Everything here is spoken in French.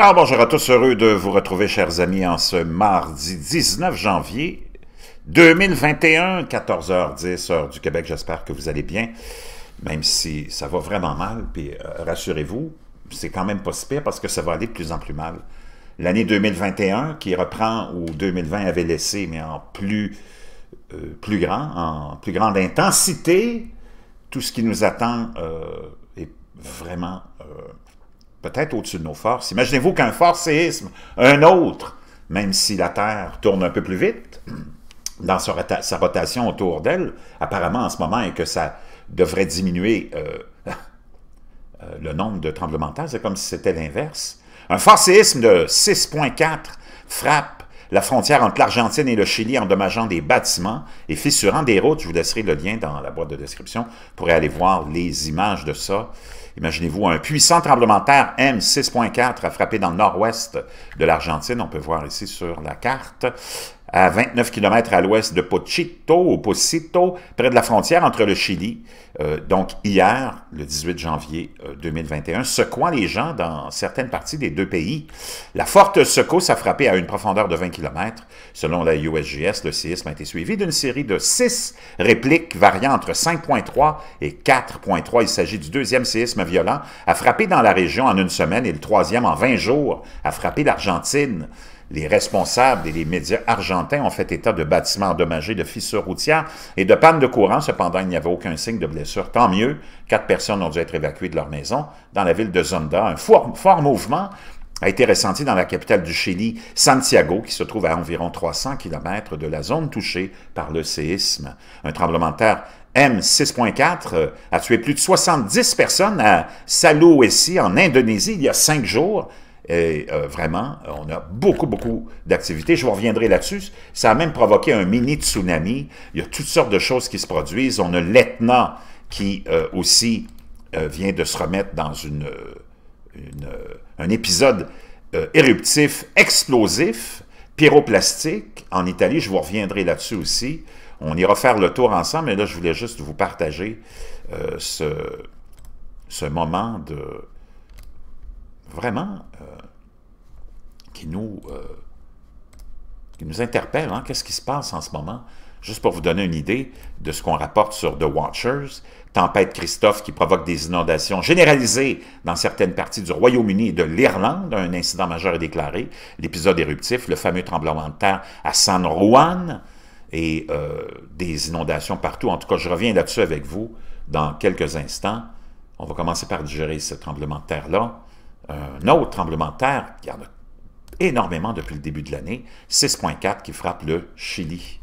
Alors bonjour à tous, heureux de vous retrouver chers amis en ce mardi 19 janvier 2021, 14h10 heure du Québec. J'espère que vous allez bien, même si ça va vraiment mal. Puis euh, rassurez-vous, c'est quand même pas si pire parce que ça va aller de plus en plus mal. L'année 2021 qui reprend où 2020 avait laissé, mais en plus, euh, plus grand, en plus grande intensité, tout ce qui nous attend euh, est vraiment peut-être au-dessus de nos forces. Imaginez-vous qu'un fort séisme, un autre, même si la Terre tourne un peu plus vite dans sa, rotation autour d'elle, apparemment en ce moment, et que ça devrait diminuer euh, euh, le nombre de tremblements de terre, c'est comme si c'était l'inverse. Un fort séisme de 6,4 frappe la frontière entre l'Argentine et le Chili, endommageant des bâtiments et fissurant des routes. Je vous laisserai le lien dans la boîte de description pour aller voir les images de ça. Imaginez-vous, un puissant tremblement de terre M6.4 a frappé dans le nord-ouest de l'Argentine. On peut voir ici sur la carte à 29 km à l'ouest de Pochito, au près de la frontière entre le Chili. Euh, donc hier, le 18 janvier 2021, euh, secouant les gens dans certaines parties des deux pays. La forte secousse a frappé à une profondeur de 20 km. Selon la USGS, le séisme a été suivi d'une série de six répliques variant entre 5.3 et 4.3. Il s'agit du deuxième séisme violent à frapper dans la région en une semaine et le troisième en 20 jours à frapper l'Argentine. Les responsables et les médias argentins ont fait état de bâtiments endommagés, de fissures routières et de pannes de courant. Cependant, il n'y avait aucun signe de blessure. Tant mieux, quatre personnes ont dû être évacuées de leur maison dans la ville de Zonda. Un fort, mouvement a été ressenti dans la capitale du Chili, Santiago, qui se trouve à environ 300 km de la zone touchée par le séisme. Un tremblement de terre M6.4 a tué plus de 70 personnes à ici, en Indonésie, il y a cinq jours. Et euh, vraiment, on a beaucoup, beaucoup d'activités. Je vous reviendrai là-dessus. Ça a même provoqué un mini tsunami. Il y a toutes sortes de choses qui se produisent. On a l'Etna qui euh, aussi euh, vient de se remettre dans une, un épisode éruptif, explosif, pyroplastique en Italie. Je vous reviendrai là-dessus aussi. On ira faire le tour ensemble, mais là, je voulais juste vous partager ce, ce moment de vraiment euh, qui nous, euh, qui nous interpelle. Hein? Qu'est-ce qui se passe en ce moment? Juste pour vous donner une idée de ce qu'on rapporte sur The Watchers, tempête Christophe qui provoque des inondations généralisées dans certaines parties du Royaume-Uni et de l'Irlande, un incident majeur est déclaré, l'épisode éruptif, le fameux tremblement de terre à San Juan et euh, des inondations partout. En tout cas, je reviens là-dessus avec vous dans quelques instants. On va commencer par digérer ce tremblement de terre-là un autre tremblement de terre, il y en a énormément depuis le début de l'année, 6.4 qui frappe le Chili.